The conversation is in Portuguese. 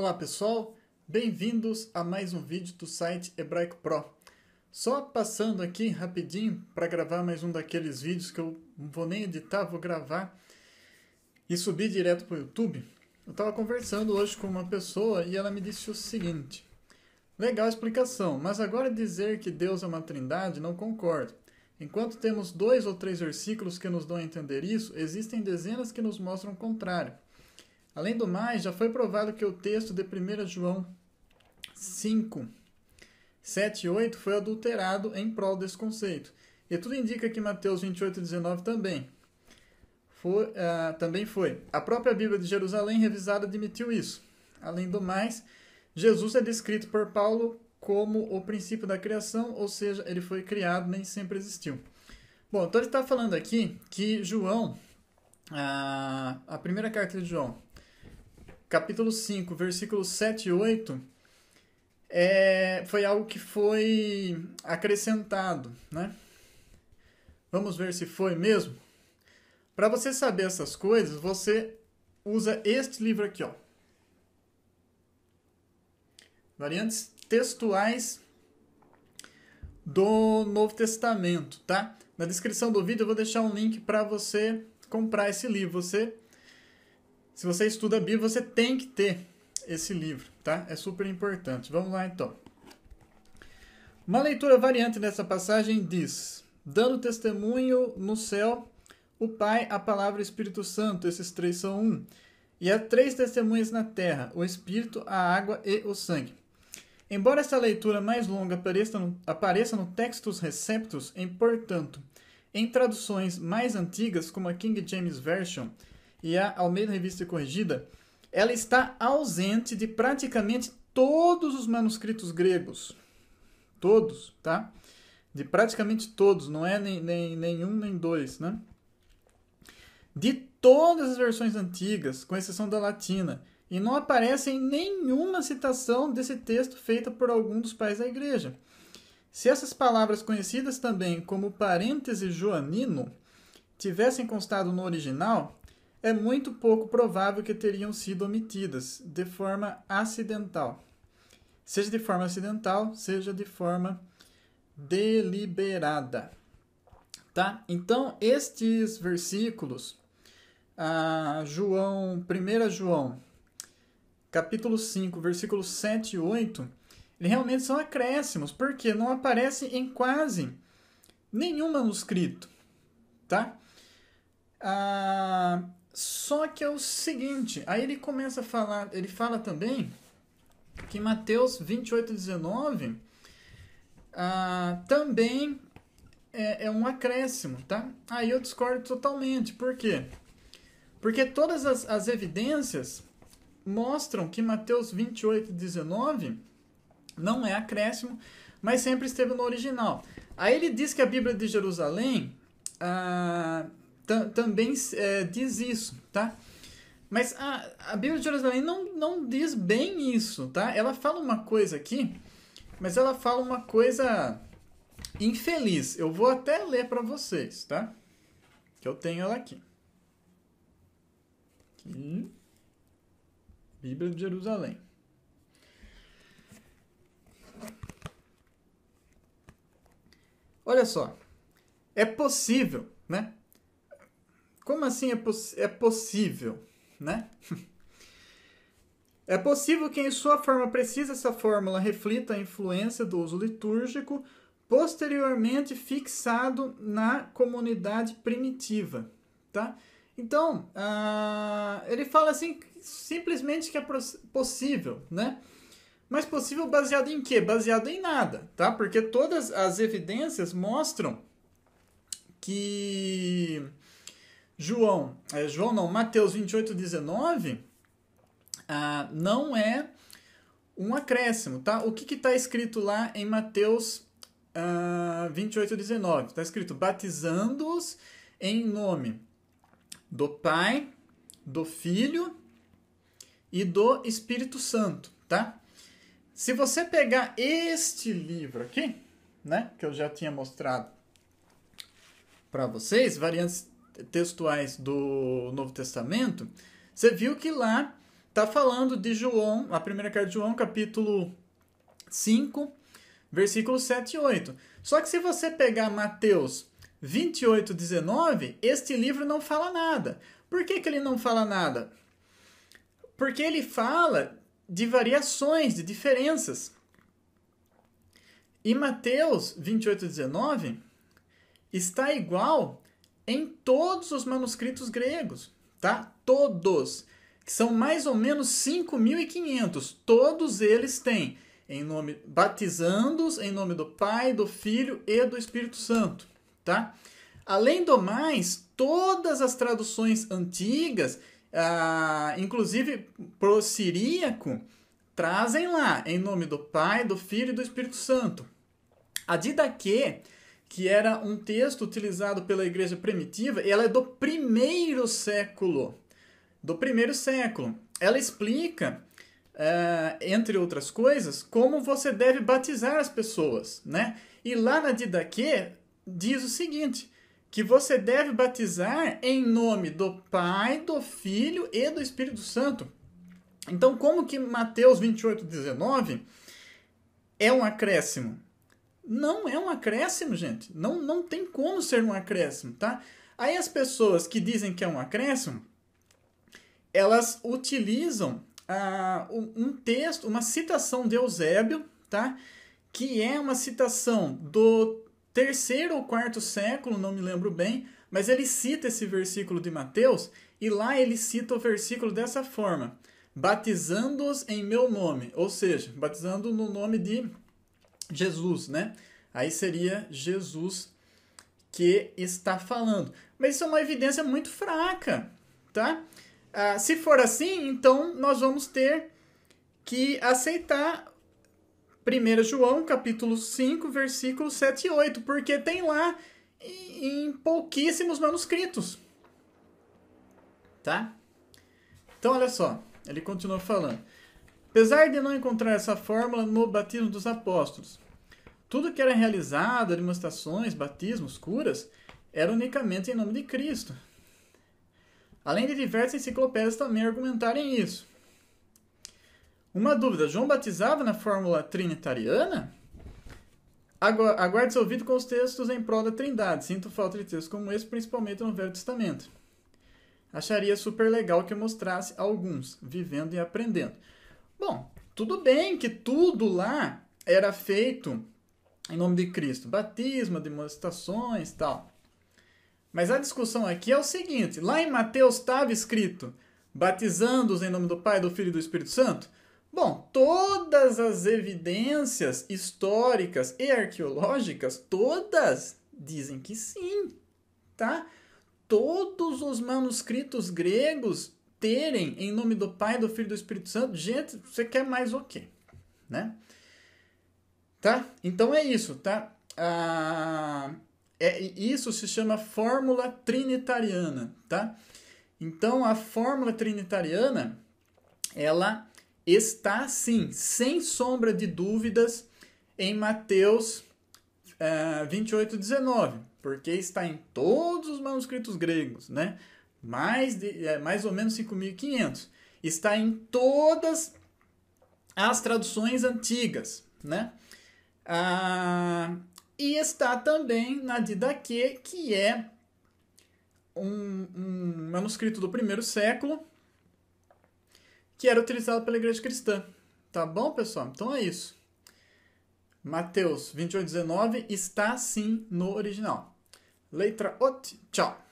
Olá pessoal, bem-vindos a mais um vídeo do site Hebraico Pro. Só passando aqui rapidinho para gravar mais um daqueles vídeos que eu não vou nem editar, vou gravar e subir direto para o YouTube. Eu estava conversando hoje com uma pessoa e ela me disse o seguinte: Legal a explicação, mas agora dizer que Deus é uma trindade não concordo. Enquanto temos dois ou três versículos que nos dão a entender isso, existem dezenas que nos mostram o contrário. Além do mais, já foi provado que o texto de 1 João 5, 7 e 8 foi adulterado em prol desse conceito. E tudo indica que Mateus 28, 19 também foi. Uh, também foi. A própria Bíblia de Jerusalém revisada admitiu isso. Além do mais, Jesus é descrito por Paulo como o princípio da criação, ou seja, ele foi criado, nem sempre existiu. Bom, então ele está falando aqui que João, a, ah, a primeira carta de João, capítulo 5, versículos 7 e 8, é, foi algo que foi acrescentado, né? Vamos ver se foi mesmo. Para você saber essas coisas, você usa este livro aqui, ó. Variantes textuais do Novo Testamento, tá? Na descrição do vídeo eu vou deixar um link para você comprar esse livro. Você se você estuda a Bíblia, você tem que ter esse livro, tá? É super importante. Vamos lá então. Uma leitura variante dessa passagem diz: Dando testemunho no céu, o Pai, a Palavra e o Espírito Santo, esses três são um. E há três testemunhas na terra: o Espírito, a água e o sangue. Embora essa leitura mais longa apareça no, apareça no Textus Receptus, em é portanto, em traduções mais antigas, como a King James Version, e a Almeida Revista Corrigida, ela está ausente de praticamente todos os manuscritos gregos. Todos, tá? De praticamente todos, não é nem, nem, nenhum nem dois, né? De todas as versões antigas, com exceção da latina, e não aparece em nenhuma citação desse texto feita por algum dos pais da igreja. Se essas palavras, conhecidas também como parêntese joanino, tivessem constado no original, é muito pouco provável que teriam sido omitidas de forma acidental. Seja de forma acidental, seja de forma deliberada. Tá? Então, estes versículos, João, 1 João, capítulo 5, versículos 7 e 8, realmente são acréscimos, porque não aparece em quase nenhum manuscrito, tá? Ah, só que é o seguinte, aí ele começa a falar, ele fala também que Mateus 28, 19 ah, também é, é, um acréscimo, tá? Aí eu discordo totalmente. Por quê? Porque todas as, as evidências mostram que Mateus 28, 19 não é acréscimo, mas sempre esteve no original. Aí ele diz que a Bíblia de Jerusalém ah, também é, diz isso, tá? Mas a, a Bíblia de Jerusalém não, não diz bem isso, tá? Ela fala uma coisa aqui, mas ela fala uma coisa infeliz. Eu vou até ler para vocês, tá? Que eu tenho ela aqui. aqui. Bíblia de Jerusalém. Olha só. É possível, né? como assim é, poss é possível, né? é possível que em sua forma precisa essa fórmula reflita a influência do uso litúrgico posteriormente fixado na comunidade primitiva, tá? Então, uh, ele fala assim, simplesmente que é possível, né? Mas possível baseado em quê? Baseado em nada, tá? Porque todas as evidências mostram que João, é, João não, Mateus 28, 19, ah, não é um acréscimo, tá? O que está escrito lá em Mateus ah, 28, 19? Está escrito batizando-os em nome do Pai, do Filho e do Espírito Santo, tá? Se você pegar este livro aqui, né, que eu já tinha mostrado para vocês, variantes textuais do Novo Testamento, você viu que lá está falando de João, a primeira carta de João, capítulo 5, versículos 7 e 8. Só que se você pegar Mateus 28, 19, este livro não fala nada. Por que, que ele não fala nada? Porque ele fala de variações, de diferenças. E Mateus 28, 19 está igual em todos os manuscritos gregos, tá? Todos, que são mais ou menos 5.500, todos eles têm em nome batizando-os em nome do Pai, do Filho e do Espírito Santo, tá? Além do mais, todas as traduções antigas, ah, inclusive pro siríaco, trazem lá em nome do Pai, do Filho e do Espírito Santo. A Didaquê que era um texto utilizado pela igreja primitiva, e ela é do primeiro século. Do primeiro século. Ela explica, uh, entre outras coisas, como você deve batizar as pessoas, né? E lá na Didaquê diz o seguinte, que você deve batizar em nome do Pai, do Filho e do Espírito Santo. Então, como que Mateus 28, 19 é um acréscimo? Não é um acréscimo, gente. Não, não tem como ser um acréscimo, tá? Aí as pessoas que dizem que é um acréscimo, elas utilizam ah, um texto, uma citação de Eusébio, tá? Que é uma citação do terceiro ou quarto século, não me lembro bem, mas ele cita esse versículo de Mateus e lá ele cita o versículo dessa forma: batizando-os em meu nome, ou seja, batizando no nome de Jesus, né? Aí seria Jesus que está falando. Mas isso é uma evidência muito fraca, tá? Ah, se for assim, então nós vamos ter que aceitar 1 João capítulo 5, versículos 7 e 8, porque tem lá em pouquíssimos manuscritos. Tá? Então olha só, ele continua falando. Apesar de não encontrar essa fórmula no batismo dos apóstolos, tudo que era realizado, demonstrações, batismos, curas, era unicamente em nome de Cristo. Além de diversas enciclopédias também argumentarem isso. Uma dúvida: João batizava na fórmula trinitariana? Aguarde seu ouvido com os textos em prol da Trindade. Sinto falta de textos como esse, principalmente no Velho Testamento. Acharia super legal que eu mostrasse alguns, vivendo e aprendendo. Bom, tudo bem que tudo lá era feito em nome de Cristo, batismo, demonstrações, tal. Mas a discussão aqui é o seguinte: lá em Mateus estava escrito batizando-os em nome do Pai, do Filho e do Espírito Santo? Bom, todas as evidências históricas e arqueológicas, todas dizem que sim, tá? Todos os manuscritos gregos terem em nome do Pai, do Filho e do Espírito Santo. Gente, você quer mais o quê? Né? Tá? Então é isso, tá? Ah, é, isso se chama fórmula trinitariana, tá? Então a fórmula trinitariana, ela está sim, sem sombra de dúvidas, em Mateus uh, 28, 19, porque está em todos os manuscritos gregos, né? mais, de, é, mais ou menos 5.500. Está em todas as traduções antigas, né? Ah, e está também na Didaquê, que é um, um manuscrito do primeiro século que era utilizado pela igreja cristã. Tá bom, pessoal? Então é isso. Mateus 28,19 está sim no original. Letra OT. Tchau.